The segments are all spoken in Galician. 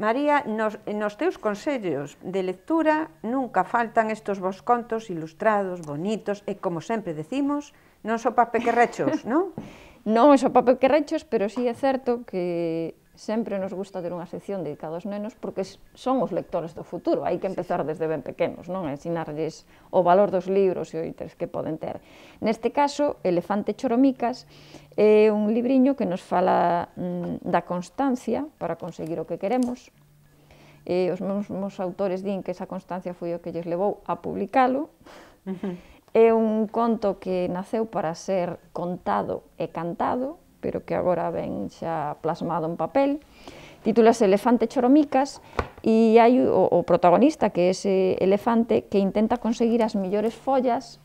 María, nos, nos teus consellos de lectura nunca faltan estos vos contos ilustrados, bonitos e, como sempre decimos, non para pequerrechos, non? non para pequerrechos, pero sí é certo que sempre nos gusta ter unha sección dedicada aos nenos porque son os lectores do futuro, hai que empezar desde ben pequenos, non? Ensinarlles o valor dos libros e o interés que poden ter. Neste caso, Elefante Choromicas é un libriño que nos fala mm, da constancia para conseguir o que queremos, e os mesmos autores din que esa constancia foi o que lles levou a publicalo, é un conto que naceu para ser contado e cantado, pero que agora ven xa plasmado en papel. Titúlase Elefante Choromicas e hai o, o protagonista, que é ese eh, elefante, que intenta conseguir as millores follas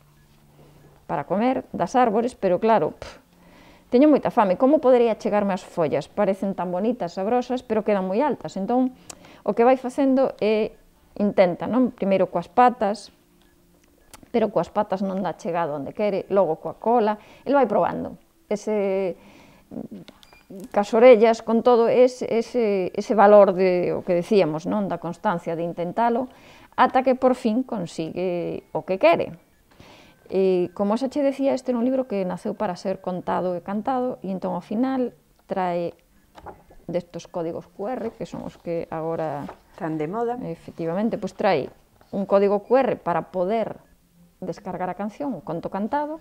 para comer das árbores, pero claro, pff, teño moita fame, como podería chegarme as follas? Parecen tan bonitas, sabrosas, pero quedan moi altas. Entón, o que vai facendo é intenta, non? Primeiro coas patas, pero coas patas non dá chegado onde quere, logo coa cola, el vai probando. Ese cas orellas, con todo ese, ese, ese valor de o que decíamos, non da constancia de intentalo, ata que por fin consigue o que quere. E, como xa che decía, este é un libro que naceu para ser contado e cantado, e entón ao final trae destos códigos QR, que son os que agora... Tan de moda. Efectivamente, pois trae un código QR para poder descargar a canción, o conto cantado,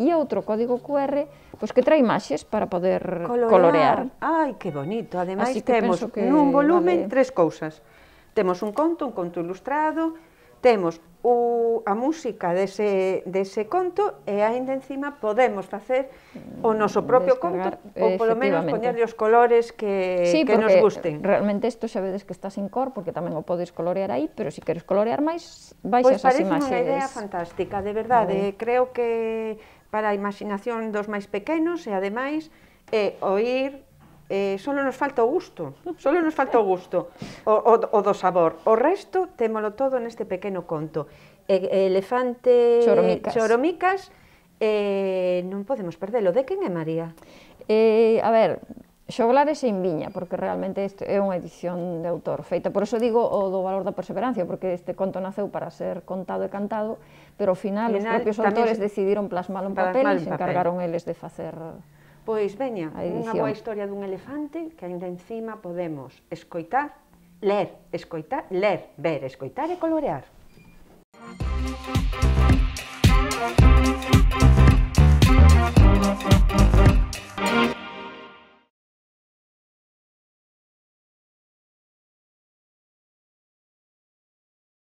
e outro código QR pois que trae imaxes para poder colorear. colorear. Ai, que bonito. Ademais que temos que, nun volumen vale. tres cousas. Temos un conto, un conto ilustrado, temos o, a música dese, dese conto e ainda encima podemos facer o noso mm, propio Descargar, conto ou polo menos poñerle os colores que, sí, que nos gusten. realmente isto xa vedes que está sin cor porque tamén o podes colorear aí, pero se si queres colorear máis, baixas pues as imaxes. Pois parece unha idea fantástica, de verdade, Ay. creo que para a imaginación dos máis pequenos e ademais é oír eh, solo nos falta o gusto, solo nos falta o gusto, o, o, o do sabor. O resto, témolo todo neste pequeno conto. E, elefante choromicas, choromicas eh, non podemos perdelo. De quen é María? Eh, a ver, Xoglares en viña, porque realmente isto é unha edición de autor feita. Por eso digo o do valor da perseverancia, porque este conto naceu para ser contado e cantado, pero ao final, final os propios autores decidiron plasmalo en papel e se encargaron eles de facer Pois veña, unha boa historia dun elefante que ainda encima podemos escoitar, ler, escoitar, ler, ver, escoitar e colorear.